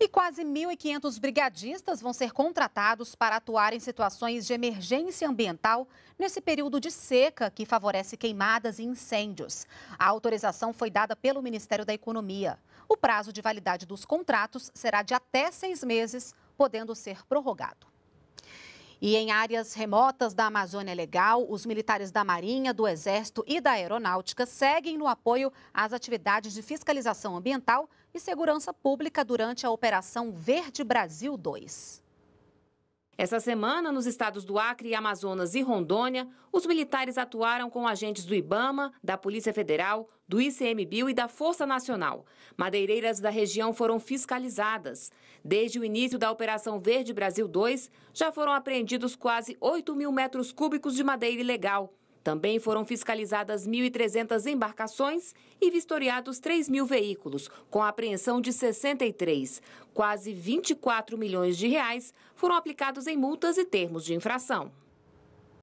E quase 1.500 brigadistas vão ser contratados para atuar em situações de emergência ambiental nesse período de seca que favorece queimadas e incêndios. A autorização foi dada pelo Ministério da Economia. O prazo de validade dos contratos será de até seis meses, podendo ser prorrogado. E em áreas remotas da Amazônia Legal, os militares da Marinha, do Exército e da Aeronáutica seguem no apoio às atividades de fiscalização ambiental e segurança pública durante a Operação Verde Brasil 2. Essa semana, nos estados do Acre, Amazonas e Rondônia, os militares atuaram com agentes do IBAMA, da Polícia Federal, do ICMBio e da Força Nacional. Madeireiras da região foram fiscalizadas. Desde o início da Operação Verde Brasil 2, já foram apreendidos quase 8 mil metros cúbicos de madeira ilegal. Também foram fiscalizadas 1.300 embarcações e vistoriados 3 mil veículos, com apreensão de 63. Quase 24 milhões de reais foram aplicados em multas e termos de infração.